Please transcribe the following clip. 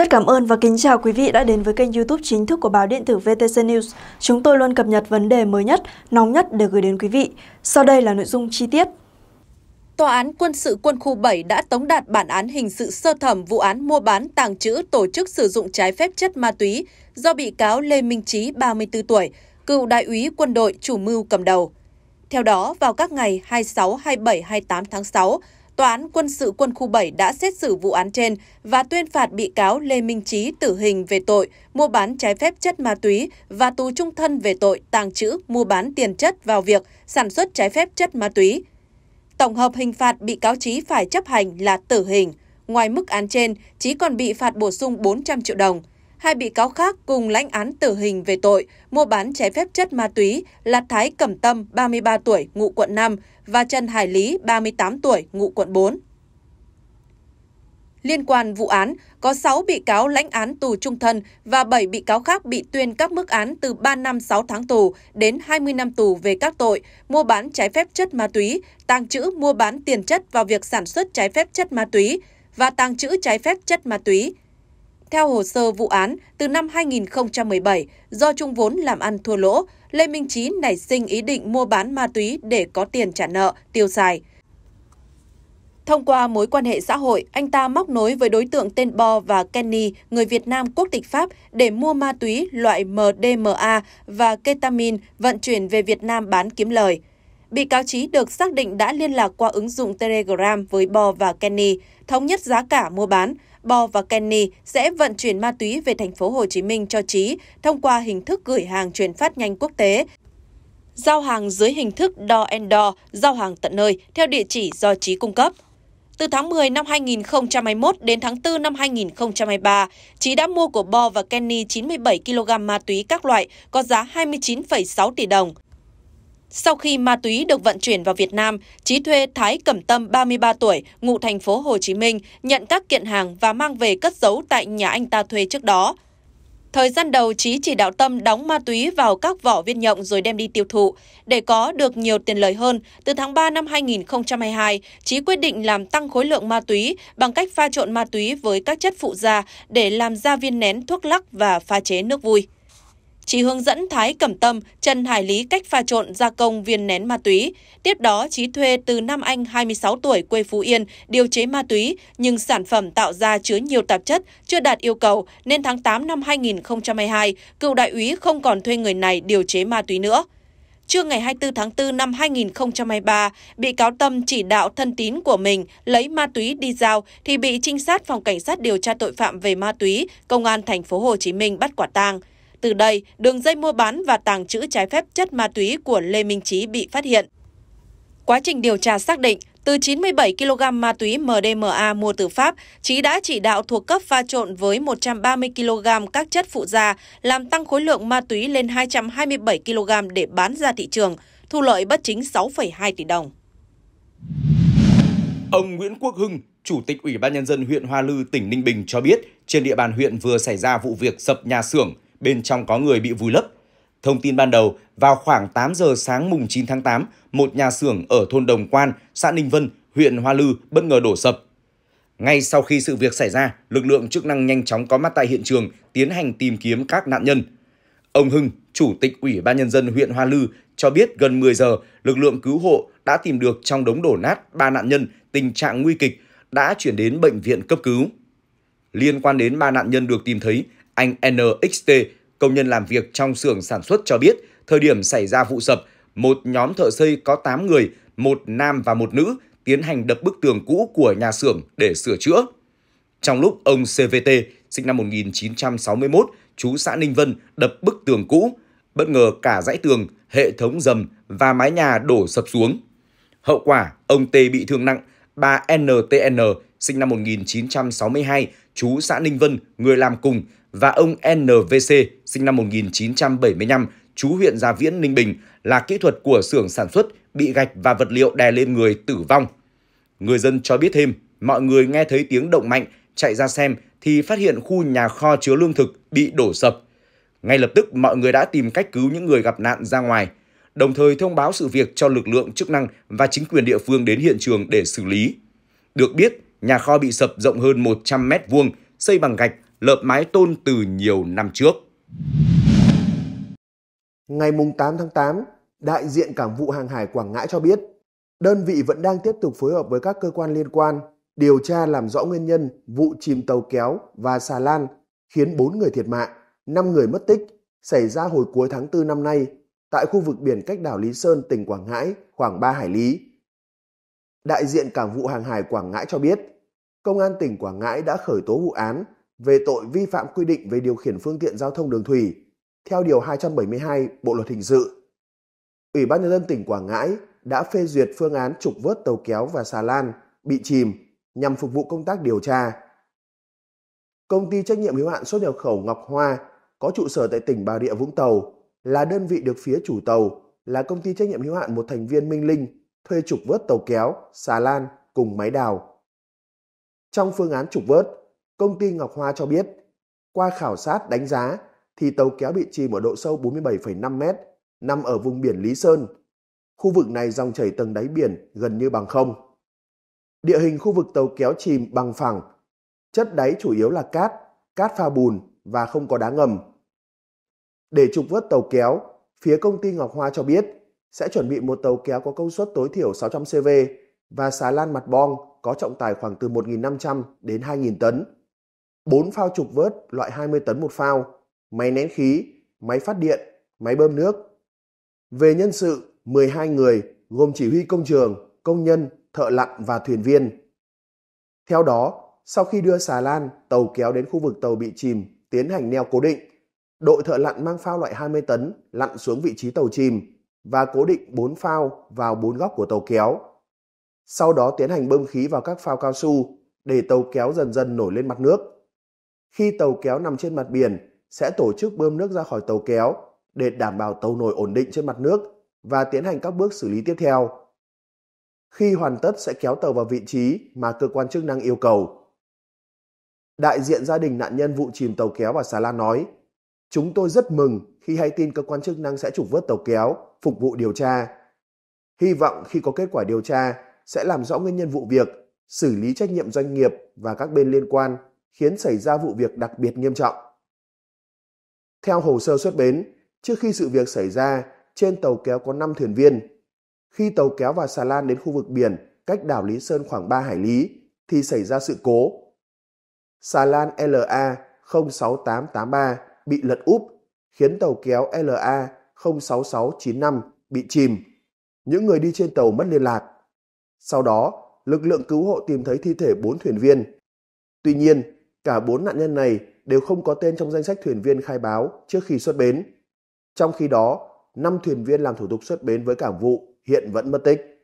Rất cảm ơn và kính chào quý vị đã đến với kênh youtube chính thức của báo điện tử VTC News. Chúng tôi luôn cập nhật vấn đề mới nhất, nóng nhất để gửi đến quý vị. Sau đây là nội dung chi tiết. Tòa án quân sự quân khu 7 đã tống đạt bản án hình sự sơ thẩm vụ án mua bán, tàng trữ, tổ chức sử dụng trái phép chất ma túy do bị cáo Lê Minh Chí, 34 tuổi, cựu đại úy quân đội chủ mưu cầm đầu. Theo đó, vào các ngày 26, 27, 28 tháng 6, Tòa án quân sự quân khu 7 đã xét xử vụ án trên và tuyên phạt bị cáo Lê Minh Trí tử hình về tội mua bán trái phép chất ma túy và tù trung thân về tội tàng trữ mua bán tiền chất vào việc sản xuất trái phép chất ma túy. Tổng hợp hình phạt bị cáo Trí phải chấp hành là tử hình. Ngoài mức án trên, Trí còn bị phạt bổ sung 400 triệu đồng. Hai bị cáo khác cùng lãnh án tử hình về tội mua bán trái phép chất ma túy là Thái Cẩm Tâm, 33 tuổi, ngụ quận 5 và Trần Hải Lý, 38 tuổi, ngụ quận 4. Liên quan vụ án, có 6 bị cáo lãnh án tù trung thân và 7 bị cáo khác bị tuyên các mức án từ 3 năm 6 tháng tù đến 20 năm tù về các tội mua bán trái phép chất ma túy, tàng trữ mua bán tiền chất vào việc sản xuất trái phép chất ma túy và tàng trữ trái phép chất ma túy. Theo hồ sơ vụ án, từ năm 2017, do chung vốn làm ăn thua lỗ, Lê Minh Chí nảy sinh ý định mua bán ma túy để có tiền trả nợ, tiêu xài. Thông qua mối quan hệ xã hội, anh ta móc nối với đối tượng tên Bo và Kenny, người Việt Nam quốc tịch Pháp, để mua ma túy loại MDMA và ketamin vận chuyển về Việt Nam bán kiếm lời. Bị cáo Chí được xác định đã liên lạc qua ứng dụng Telegram với Bo và Kenny, thống nhất giá cả mua bán – Bo và Kenny sẽ vận chuyển ma túy về thành phố Hồ Chí Minh cho Chí thông qua hình thức gửi hàng chuyển phát nhanh quốc tế. Giao hàng dưới hình thức đo and door, giao hàng tận nơi, theo địa chỉ do Chí cung cấp. Từ tháng 10 năm 2021 đến tháng 4 năm 2023, Chí đã mua của Bo và Kenny 97 kg ma túy các loại có giá 29,6 tỷ đồng. Sau khi ma túy được vận chuyển vào Việt Nam, Trí thuê Thái Cẩm Tâm 33 tuổi, ngụ thành phố Hồ Chí Minh, nhận các kiện hàng và mang về cất giấu tại nhà anh ta thuê trước đó. Thời gian đầu Trí chỉ đạo Tâm đóng ma túy vào các vỏ viên nhộng rồi đem đi tiêu thụ. Để có được nhiều tiền lời hơn, từ tháng 3 năm 2022, Trí quyết định làm tăng khối lượng ma túy bằng cách pha trộn ma túy với các chất phụ gia để làm ra viên nén thuốc lắc và pha chế nước vui. Trí hướng dẫn Thái Cẩm Tâm, Trần Hải Lý cách pha trộn gia công viên nén ma túy. Tiếp đó, Trí thuê từ Nam Anh 26 tuổi quê Phú Yên điều chế ma túy, nhưng sản phẩm tạo ra chứa nhiều tạp chất, chưa đạt yêu cầu, nên tháng 8 năm 2022, cựu đại úy không còn thuê người này điều chế ma túy nữa. Trưa ngày 24 tháng 4 năm 2023, bị cáo Tâm chỉ đạo thân tín của mình lấy ma túy đi giao thì bị trinh sát phòng cảnh sát điều tra tội phạm về ma túy công an thành phố Hồ Chí Minh bắt quả tang. Từ đây, đường dây mua bán và tàng trữ trái phép chất ma túy của Lê Minh Trí bị phát hiện. Quá trình điều tra xác định, từ 97 kg ma túy MDMA mua từ Pháp, Trí đã chỉ đạo thuộc cấp pha trộn với 130 kg các chất phụ gia, làm tăng khối lượng ma túy lên 227 kg để bán ra thị trường, thu lợi bất chính 6,2 tỷ đồng. Ông Nguyễn Quốc Hưng, Chủ tịch Ủy ban Nhân dân huyện Hoa Lư, tỉnh Ninh Bình cho biết, trên địa bàn huyện vừa xảy ra vụ việc sập nhà xưởng, bên trong có người bị vùi lấp. Thông tin ban đầu, vào khoảng 8 giờ sáng mùng 9 tháng 8, một nhà xưởng ở thôn Đồng Quan, xã Ninh Vân, huyện Hoa Lư bất ngờ đổ sập. Ngay sau khi sự việc xảy ra, lực lượng chức năng nhanh chóng có mặt tại hiện trường tiến hành tìm kiếm các nạn nhân. Ông Hưng, Chủ tịch Ủy ban Nhân dân huyện Hoa Lư cho biết gần 10 giờ, lực lượng cứu hộ đã tìm được trong đống đổ nát ba nạn nhân tình trạng nguy kịch đã chuyển đến bệnh viện cấp cứu. Liên quan đến ba nạn nhân được tìm thấy, anh NXT, công nhân làm việc trong xưởng sản xuất cho biết, thời điểm xảy ra vụ sập, một nhóm thợ xây có 8 người, một nam và một nữ, tiến hành đập bức tường cũ của nhà xưởng để sửa chữa. Trong lúc ông CVT, sinh năm 1961, chú xã Ninh Vân đập bức tường cũ, bất ngờ cả dãy tường, hệ thống dầm và mái nhà đổ sập xuống. Hậu quả, ông T bị thương nặng, bà NTN, sinh năm 1962, chú xã Ninh Vân, người làm cùng, và ông NVC sinh năm 1975, chú huyện Gia Viễn, Ninh Bình là kỹ thuật của xưởng sản xuất bị gạch và vật liệu đè lên người tử vong. Người dân cho biết thêm, mọi người nghe thấy tiếng động mạnh, chạy ra xem thì phát hiện khu nhà kho chứa lương thực bị đổ sập. Ngay lập tức mọi người đã tìm cách cứu những người gặp nạn ra ngoài, đồng thời thông báo sự việc cho lực lượng chức năng và chính quyền địa phương đến hiện trường để xử lý. Được biết, nhà kho bị sập rộng hơn 100 mét vuông, xây bằng gạch lợp mái tôn từ nhiều năm trước. Ngày 8 tháng 8, đại diện Cảng vụ Hàng hải Quảng Ngãi cho biết, đơn vị vẫn đang tiếp tục phối hợp với các cơ quan liên quan điều tra làm rõ nguyên nhân vụ chìm tàu kéo và xà lan khiến 4 người thiệt mạng, 5 người mất tích xảy ra hồi cuối tháng 4 năm nay tại khu vực biển cách đảo Lý Sơn, tỉnh Quảng Ngãi khoảng 3 hải lý. Đại diện Cảng vụ Hàng hải Quảng Ngãi cho biết, Công an tỉnh Quảng Ngãi đã khởi tố vụ án về tội vi phạm quy định về điều khiển phương tiện giao thông đường thủy theo điều 272 Bộ luật hình sự. Ủy ban nhân dân tỉnh Quảng Ngãi đã phê duyệt phương án trục vớt tàu kéo và xà lan bị chìm nhằm phục vụ công tác điều tra. Công ty trách nhiệm hữu hạn xuất nhập khẩu Ngọc Hoa có trụ sở tại tỉnh Bà Rịa Vũng Tàu là đơn vị được phía chủ tàu là công ty trách nhiệm hữu hạn một thành viên Minh Linh thuê trục vớt tàu kéo, xà lan cùng máy đào. Trong phương án trục vớt, Công ty Ngọc Hoa cho biết, qua khảo sát đánh giá thì tàu kéo bị chìm ở độ sâu 47,5 mét, nằm ở vùng biển Lý Sơn. Khu vực này dòng chảy tầng đáy biển gần như bằng không. Địa hình khu vực tàu kéo chìm bằng phẳng, chất đáy chủ yếu là cát, cát pha bùn và không có đá ngầm. Để trục vớt tàu kéo, phía công ty Ngọc Hoa cho biết sẽ chuẩn bị một tàu kéo có công suất tối thiểu 600 CV và xà lan mặt bong có trọng tải khoảng từ 1.500 đến 2.000 tấn 4 phao trục vớt loại 20 tấn một phao, máy nén khí, máy phát điện, máy bơm nước. Về nhân sự, 12 người gồm chỉ huy công trường, công nhân, thợ lặn và thuyền viên. Theo đó, sau khi đưa xà lan, tàu kéo đến khu vực tàu bị chìm, tiến hành neo cố định. Đội thợ lặn mang phao loại 20 tấn lặn xuống vị trí tàu chìm và cố định 4 phao vào 4 góc của tàu kéo. Sau đó tiến hành bơm khí vào các phao cao su để tàu kéo dần dần nổi lên mặt nước. Khi tàu kéo nằm trên mặt biển, sẽ tổ chức bơm nước ra khỏi tàu kéo để đảm bảo tàu nổi ổn định trên mặt nước và tiến hành các bước xử lý tiếp theo. Khi hoàn tất sẽ kéo tàu vào vị trí mà cơ quan chức năng yêu cầu. Đại diện gia đình nạn nhân vụ chìm tàu kéo và xà lan nói, Chúng tôi rất mừng khi hay tin cơ quan chức năng sẽ trục vớt tàu kéo, phục vụ điều tra. Hy vọng khi có kết quả điều tra, sẽ làm rõ nguyên nhân vụ việc, xử lý trách nhiệm doanh nghiệp và các bên liên quan khiến xảy ra vụ việc đặc biệt nghiêm trọng. Theo hồ sơ xuất bến, trước khi sự việc xảy ra, trên tàu kéo có 5 thuyền viên. Khi tàu kéo và xà lan đến khu vực biển cách đảo Lý Sơn khoảng 3 hải lý thì xảy ra sự cố. Xà lan LA 06883 bị lật úp, khiến tàu kéo LA 06695 bị chìm. Những người đi trên tàu mất liên lạc. Sau đó, lực lượng cứu hộ tìm thấy thi thể 4 thuyền viên. Tuy nhiên, Cả bốn nạn nhân này đều không có tên trong danh sách thuyền viên khai báo trước khi xuất bến. Trong khi đó, năm thuyền viên làm thủ tục xuất bến với cảng vụ hiện vẫn mất tích.